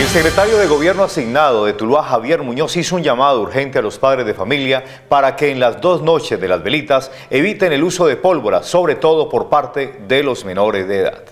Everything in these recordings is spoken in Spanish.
El secretario de Gobierno asignado de Tuluá, Javier Muñoz, hizo un llamado urgente a los padres de familia para que en las dos noches de las velitas eviten el uso de pólvora, sobre todo por parte de los menores de edad.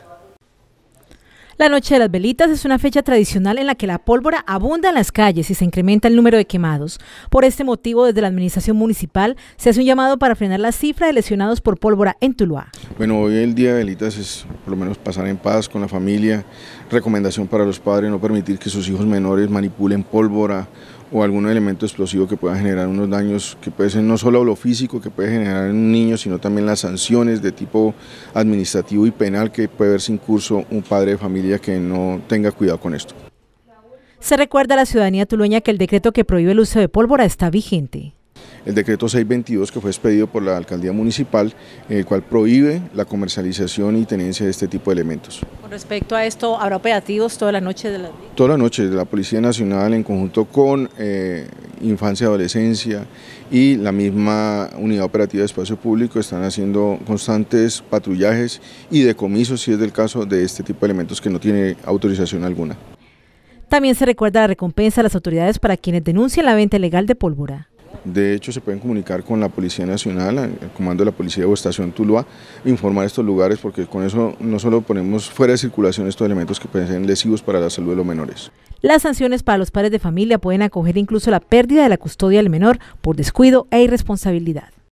La Noche de las Velitas es una fecha tradicional en la que la pólvora abunda en las calles y se incrementa el número de quemados. Por este motivo, desde la Administración Municipal se hace un llamado para frenar la cifra de lesionados por pólvora en Tuluá. Bueno, hoy el Día de Velitas es por lo menos pasar en paz con la familia, recomendación para los padres, no permitir que sus hijos menores manipulen pólvora o algún elemento explosivo que pueda generar unos daños que puede ser no solo lo físico que puede generar en un niño, sino también las sanciones de tipo administrativo y penal que puede verse en curso un padre de familia que no tenga cuidado con esto. Se recuerda a la ciudadanía tulueña que el decreto que prohíbe el uso de pólvora está vigente el decreto 622 que fue expedido por la alcaldía municipal, el cual prohíbe la comercialización y tenencia de este tipo de elementos. Con respecto a esto, ¿habrá operativos toda la noche? De la... Toda la noche, de la Policía Nacional en conjunto con eh, Infancia y Adolescencia y la misma Unidad Operativa de Espacio Público están haciendo constantes patrullajes y decomisos, si es del caso, de este tipo de elementos que no tiene autorización alguna. También se recuerda la recompensa a las autoridades para quienes denuncian la venta ilegal de pólvora. De hecho, se pueden comunicar con la Policía Nacional, eh, el Comando de la Policía o Estación Tuluá, informar estos lugares porque con eso no solo ponemos fuera de circulación estos elementos que pueden ser lesivos para la salud de los menores. Las sanciones para los padres de familia pueden acoger incluso la pérdida de la custodia del menor por descuido e irresponsabilidad.